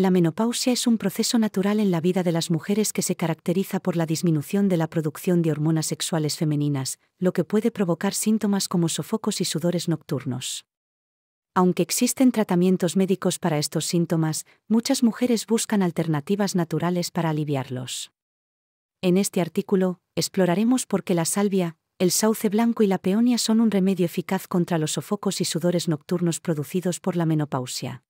La menopausia es un proceso natural en la vida de las mujeres que se caracteriza por la disminución de la producción de hormonas sexuales femeninas, lo que puede provocar síntomas como sofocos y sudores nocturnos. Aunque existen tratamientos médicos para estos síntomas, muchas mujeres buscan alternativas naturales para aliviarlos. En este artículo, exploraremos por qué la salvia, el sauce blanco y la peonia son un remedio eficaz contra los sofocos y sudores nocturnos producidos por la menopausia.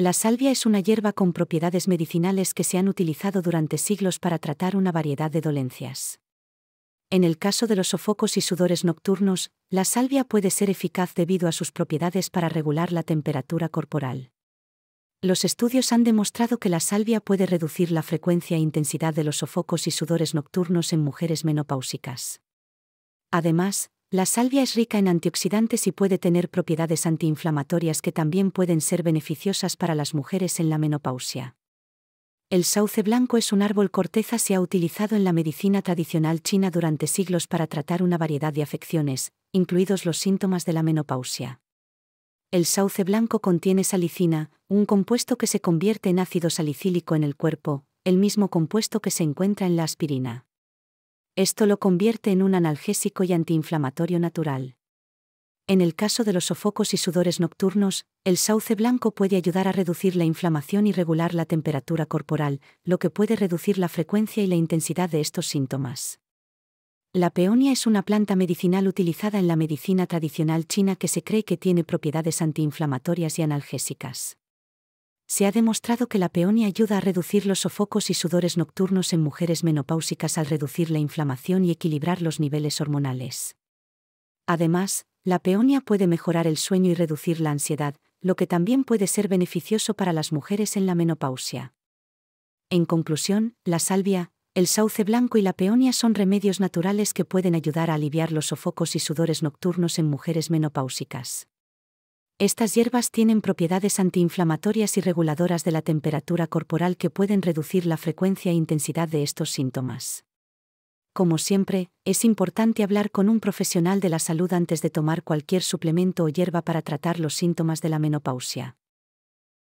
La salvia es una hierba con propiedades medicinales que se han utilizado durante siglos para tratar una variedad de dolencias. En el caso de los sofocos y sudores nocturnos, la salvia puede ser eficaz debido a sus propiedades para regular la temperatura corporal. Los estudios han demostrado que la salvia puede reducir la frecuencia e intensidad de los sofocos y sudores nocturnos en mujeres menopáusicas. Además, la salvia es rica en antioxidantes y puede tener propiedades antiinflamatorias que también pueden ser beneficiosas para las mujeres en la menopausia. El sauce blanco es un árbol corteza se ha utilizado en la medicina tradicional china durante siglos para tratar una variedad de afecciones, incluidos los síntomas de la menopausia. El sauce blanco contiene salicina, un compuesto que se convierte en ácido salicílico en el cuerpo, el mismo compuesto que se encuentra en la aspirina. Esto lo convierte en un analgésico y antiinflamatorio natural. En el caso de los sofocos y sudores nocturnos, el sauce blanco puede ayudar a reducir la inflamación y regular la temperatura corporal, lo que puede reducir la frecuencia y la intensidad de estos síntomas. La peonia es una planta medicinal utilizada en la medicina tradicional china que se cree que tiene propiedades antiinflamatorias y analgésicas se ha demostrado que la peonia ayuda a reducir los sofocos y sudores nocturnos en mujeres menopáusicas al reducir la inflamación y equilibrar los niveles hormonales. Además, la peonia puede mejorar el sueño y reducir la ansiedad, lo que también puede ser beneficioso para las mujeres en la menopausia. En conclusión, la salvia, el sauce blanco y la peonia son remedios naturales que pueden ayudar a aliviar los sofocos y sudores nocturnos en mujeres menopáusicas. Estas hierbas tienen propiedades antiinflamatorias y reguladoras de la temperatura corporal que pueden reducir la frecuencia e intensidad de estos síntomas. Como siempre, es importante hablar con un profesional de la salud antes de tomar cualquier suplemento o hierba para tratar los síntomas de la menopausia.